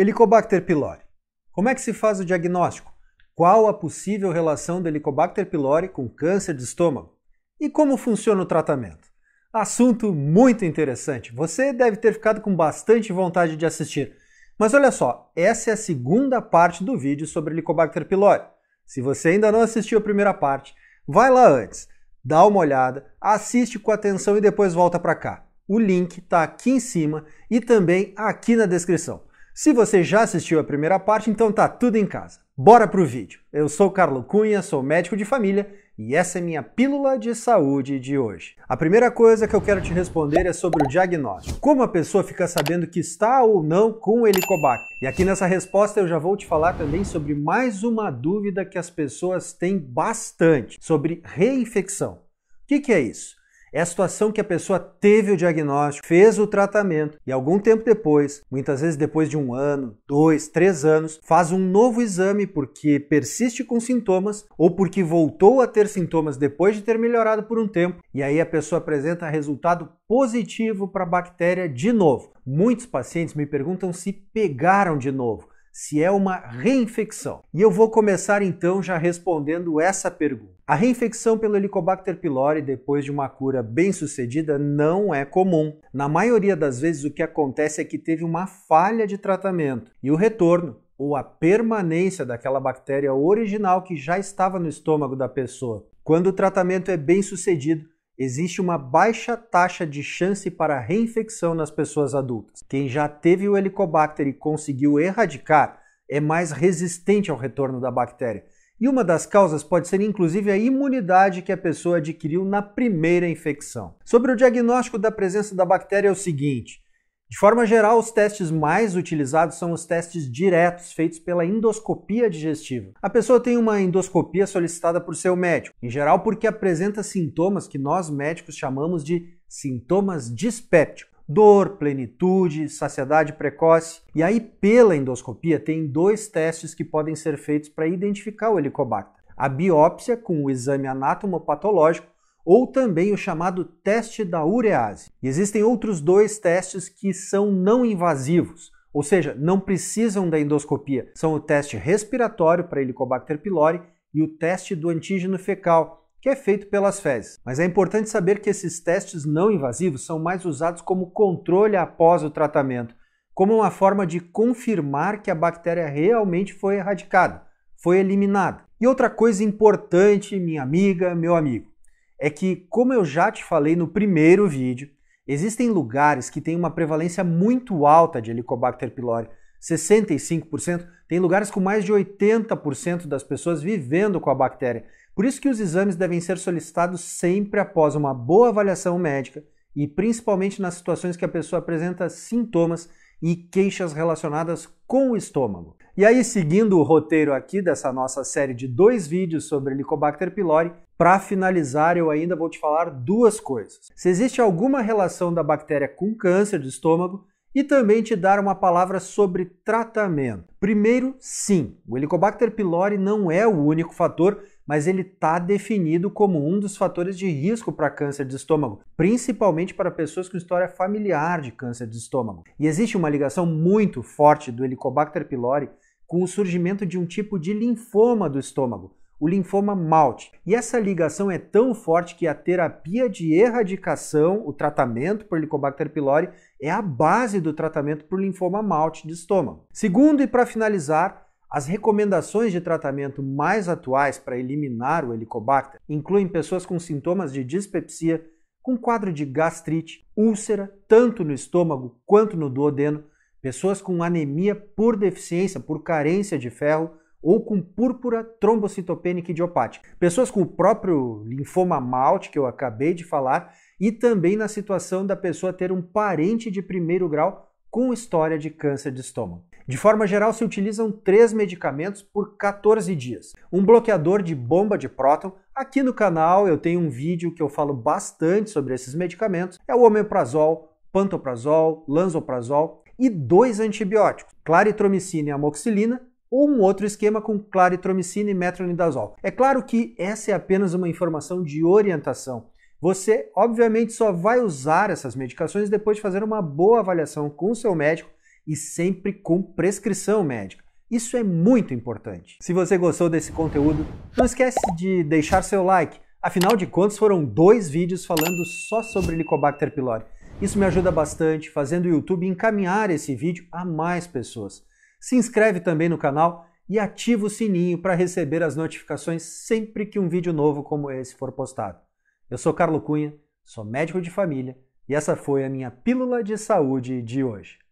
Helicobacter pylori. Como é que se faz o diagnóstico? Qual a possível relação do Helicobacter pylori com câncer de estômago? E como funciona o tratamento? Assunto muito interessante. Você deve ter ficado com bastante vontade de assistir. Mas olha só, essa é a segunda parte do vídeo sobre Helicobacter pylori. Se você ainda não assistiu a primeira parte, vai lá antes, dá uma olhada, assiste com atenção e depois volta para cá. O link está aqui em cima e também aqui na descrição. Se você já assistiu a primeira parte, então tá tudo em casa. Bora pro vídeo. Eu sou Carlo Cunha, sou médico de família e essa é minha pílula de saúde de hoje. A primeira coisa que eu quero te responder é sobre o diagnóstico. Como a pessoa fica sabendo que está ou não com Helicobacter? E aqui nessa resposta eu já vou te falar também sobre mais uma dúvida que as pessoas têm bastante, sobre reinfecção. O que, que é isso? É a situação que a pessoa teve o diagnóstico, fez o tratamento e algum tempo depois, muitas vezes depois de um ano, dois, três anos, faz um novo exame porque persiste com sintomas ou porque voltou a ter sintomas depois de ter melhorado por um tempo e aí a pessoa apresenta resultado positivo para a bactéria de novo. Muitos pacientes me perguntam se pegaram de novo se é uma reinfecção. E eu vou começar então já respondendo essa pergunta. A reinfecção pelo Helicobacter pylori depois de uma cura bem-sucedida não é comum. Na maioria das vezes o que acontece é que teve uma falha de tratamento e o retorno ou a permanência daquela bactéria original que já estava no estômago da pessoa. Quando o tratamento é bem-sucedido, existe uma baixa taxa de chance para reinfecção nas pessoas adultas. Quem já teve o Helicobacter e conseguiu erradicar é mais resistente ao retorno da bactéria. E uma das causas pode ser inclusive a imunidade que a pessoa adquiriu na primeira infecção. Sobre o diagnóstico da presença da bactéria é o seguinte: de forma geral, os testes mais utilizados são os testes diretos feitos pela endoscopia digestiva. A pessoa tem uma endoscopia solicitada por seu médico, em geral porque apresenta sintomas que nós médicos chamamos de sintomas dispépticos. Dor, plenitude, saciedade precoce. E aí, pela endoscopia, tem dois testes que podem ser feitos para identificar o helicobacter: a biópsia com o exame anatomopatológico ou também o chamado teste da urease. E existem outros dois testes que são não invasivos, ou seja, não precisam da endoscopia. São o teste respiratório para Helicobacter pylori e o teste do antígeno fecal, que é feito pelas fezes. Mas é importante saber que esses testes não invasivos são mais usados como controle após o tratamento, como uma forma de confirmar que a bactéria realmente foi erradicada, foi eliminada. E outra coisa importante, minha amiga, meu amigo, é que, como eu já te falei no primeiro vídeo, existem lugares que têm uma prevalência muito alta de Helicobacter pylori, 65%, tem lugares com mais de 80% das pessoas vivendo com a bactéria. Por isso que os exames devem ser solicitados sempre após uma boa avaliação médica e principalmente nas situações que a pessoa apresenta sintomas e queixas relacionadas com o estômago. E aí, seguindo o roteiro aqui dessa nossa série de dois vídeos sobre Helicobacter pylori, para finalizar, eu ainda vou te falar duas coisas. Se existe alguma relação da bactéria com câncer de estômago e também te dar uma palavra sobre tratamento. Primeiro, sim, o Helicobacter pylori não é o único fator, mas ele está definido como um dos fatores de risco para câncer de estômago, principalmente para pessoas com história familiar de câncer de estômago. E existe uma ligação muito forte do Helicobacter pylori com o surgimento de um tipo de linfoma do estômago, o linfoma malte. E essa ligação é tão forte que a terapia de erradicação, o tratamento por Helicobacter pylori, é a base do tratamento por linfoma malte de estômago. Segundo, e para finalizar, as recomendações de tratamento mais atuais para eliminar o Helicobacter incluem pessoas com sintomas de dispepsia, com quadro de gastrite, úlcera, tanto no estômago quanto no duodeno, pessoas com anemia por deficiência, por carência de ferro, ou com púrpura trombocitopênica idiopática. Pessoas com o próprio linfoma malte, que eu acabei de falar, e também na situação da pessoa ter um parente de primeiro grau com história de câncer de estômago. De forma geral, se utilizam três medicamentos por 14 dias. Um bloqueador de bomba de próton. Aqui no canal eu tenho um vídeo que eu falo bastante sobre esses medicamentos. É o omeprazol, pantoprazol, lanzoprazol e dois antibióticos, claritromicina e amoxilina, ou um outro esquema com claritromicina e metronidazol. É claro que essa é apenas uma informação de orientação. Você, obviamente, só vai usar essas medicações depois de fazer uma boa avaliação com o seu médico e sempre com prescrição médica. Isso é muito importante. Se você gostou desse conteúdo, não esquece de deixar seu like. Afinal de contas, foram dois vídeos falando só sobre Helicobacter pylori. Isso me ajuda bastante, fazendo o YouTube encaminhar esse vídeo a mais pessoas. Se inscreve também no canal e ativa o sininho para receber as notificações sempre que um vídeo novo como esse for postado. Eu sou Carlo Cunha, sou médico de família e essa foi a minha pílula de saúde de hoje.